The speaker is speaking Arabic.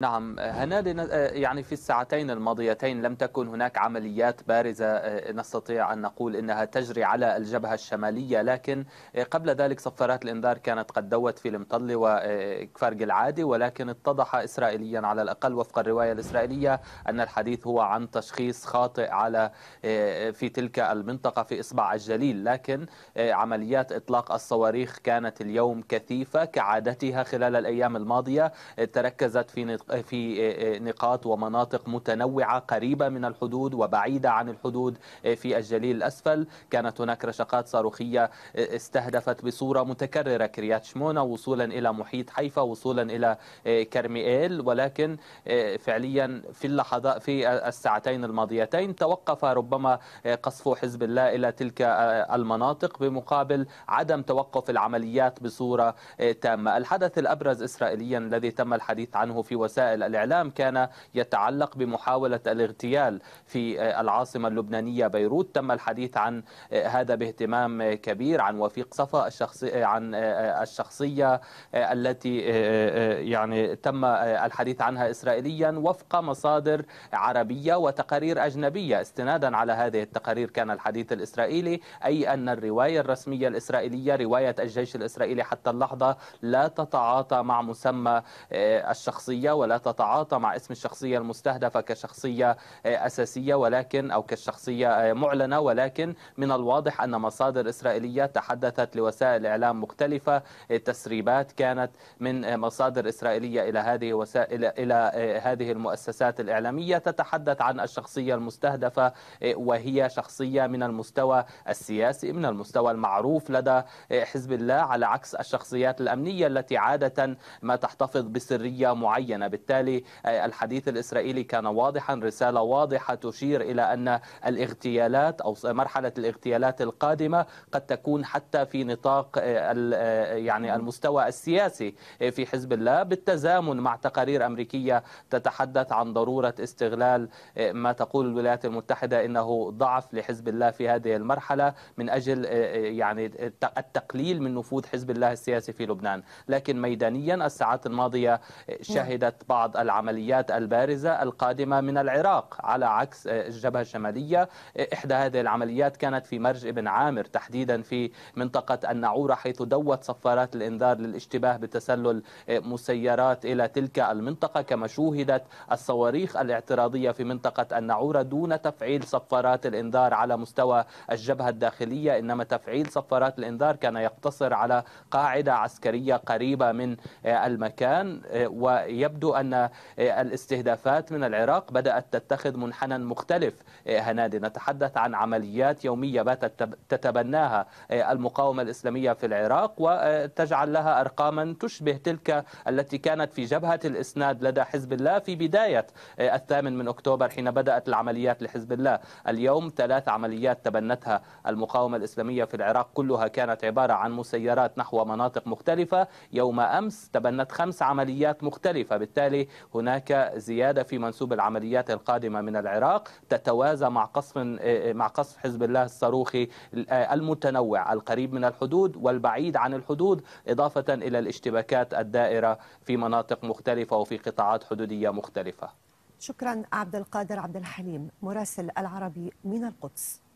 نعم هنادي آه، يعني في الساعتين الماضيتين لم تكن هناك عمليات بارزة آه، نستطيع أن نقول أنها تجري على الجبهة الشمالية لكن آه، قبل ذلك صفارات الإنذار كانت قد دوت في المطل وكفرج العادي ولكن اتضح إسرائيليا على الأقل وفق الرواية الإسرائيلية أن الحديث هو عن تشخيص خاطئ على في تلك المنطقة في إصبع الجليل لكن عمليات إطلاق الصواريخ كانت اليوم كثيفة كعادتها خلال الأيام الماضية تركزت في نطاق في آه، آه، نقاط ومناطق متنوعة قريبة من الحدود وبعيدة عن الحدود آه، في الجليل الأسفل كانت هناك رشقات صاروخية استهدفت بصورة متكررة كريات شمونة وصولا إلى محيط حيفا وصولا إلى كرميئيل ولكن فعليا في اللحظات في الساعتين الماضيتين توقف ربما قصف حزب الله إلى تلك المناطق بمقابل عدم توقف العمليات بصورة تامة الحدث الأبرز إسرائيليا الذي تم الحديث عنه في وسائل وسائل الإعلام كان يتعلق بمحاولة الاغتيال في آه، العاصمة اللبنانية بيروت تم الحديث عن آه، هذا باهتمام كبير عن وفيق صفا الشخصي آه، عن الشخصية التي يعني تم الحديث عنها إسرائيليا وفق مصادر عربية وتقارير أجنبية استنادا على هذه التقارير كان الحديث الإسرائيلي أي أن الرواية الرسمية الإسرائيلية رواية الجيش الإسرائيلي حتى اللحظة لا تتعاطى مع مسمى الشخصية ولا ولا تتعاطى مع اسم الشخصية المستهدفة كشخصية آه، أساسية ولكن أو كشخصية آه، معلنة ولكن من الواضح أن مصادر إسرائيلية تحدثت لوسائل إعلام مختلفة آه، تسريبات كانت من مصادر إسرائيلية إلى هذه وسائل إلى هذه المؤسسات الإعلامية تتحدث عن الشخصية المستهدفة وهي شخصية من المستوى السياسي من المستوى المعروف لدى حزب الله على عكس الشخصيات الأمنية التي عادة ما تحتفظ بسرية معينة وبالتالي الحديث الإسرائيلي كان واضحا رسالة واضحة تشير إلى أن الاغتيالات أو مرحلة الاغتيالات القادمة قد تكون حتى في نطاق آه، آه، يعني المستوى السياسي آه، في حزب الله بالتزامن مع تقارير أمريكية تتحدث عن ضرورة استغلال ما تقول الولايات المتحدة إنه ضعف لحزب الله في هذه المرحلة من أجل يعني التقليل من نفوذ حزب الله السياسي في لبنان لكن ميدانيا الساعات الماضية نعم. شهدت بعض العمليات البارزة القادمة من العراق على عكس آه، الجبهة الشمالية آه، إحدى هذه العمليات كانت في مرج ابن عامر تحديدا في منطقة النعورة حيث دوت صفارات الإنذار للاشتباه بتسلل آه، مسيرات إلى تلك المنطقة كما شوهدت الصواريخ الاعتراضية في منطقة النعورة دون تفعيل صفارات الإنذار على مستوى الجبهة الداخلية إنما تفعيل صفارات الإنذار كان يقتصر على قاعدة عسكرية قريبة من المكان ويبدو يبدو أن آه، الاستهدافات من العراق بدأت تتخذ منحنى مختلف آه، هنادي نتحدث عن عمليات يومية باتت تتبناها آه، المقاومة الإسلامية في العراق وتجعل لها أرقاما تشبه تلك التي كانت في جبهة الإسناد لدى حزب الله في بداية الثامن من أكتوبر حين بدأت العمليات لحزب الله اليوم ثلاث عمليات تبنتها المقاومة الإسلامية في العراق كلها كانت عبارة عن مسيرات نحو مناطق مختلفة يوم أمس تبنت خمس عمليات مختلفة بالتالي وبالتالي هناك زيادة في منسوب العمليات القادمة من العراق تتوازى مع قصف آه، آه، مع قصف حزب الله الصاروخي آه، المتنوع القريب من الحدود والبعيد عن الحدود إضافة إلى الاشتباكات الدائرة في مناطق مختلفة وفي قطاعات حدودية مختلفة شكرا عبد القادر عبد الحليم مراسل العربي من القدس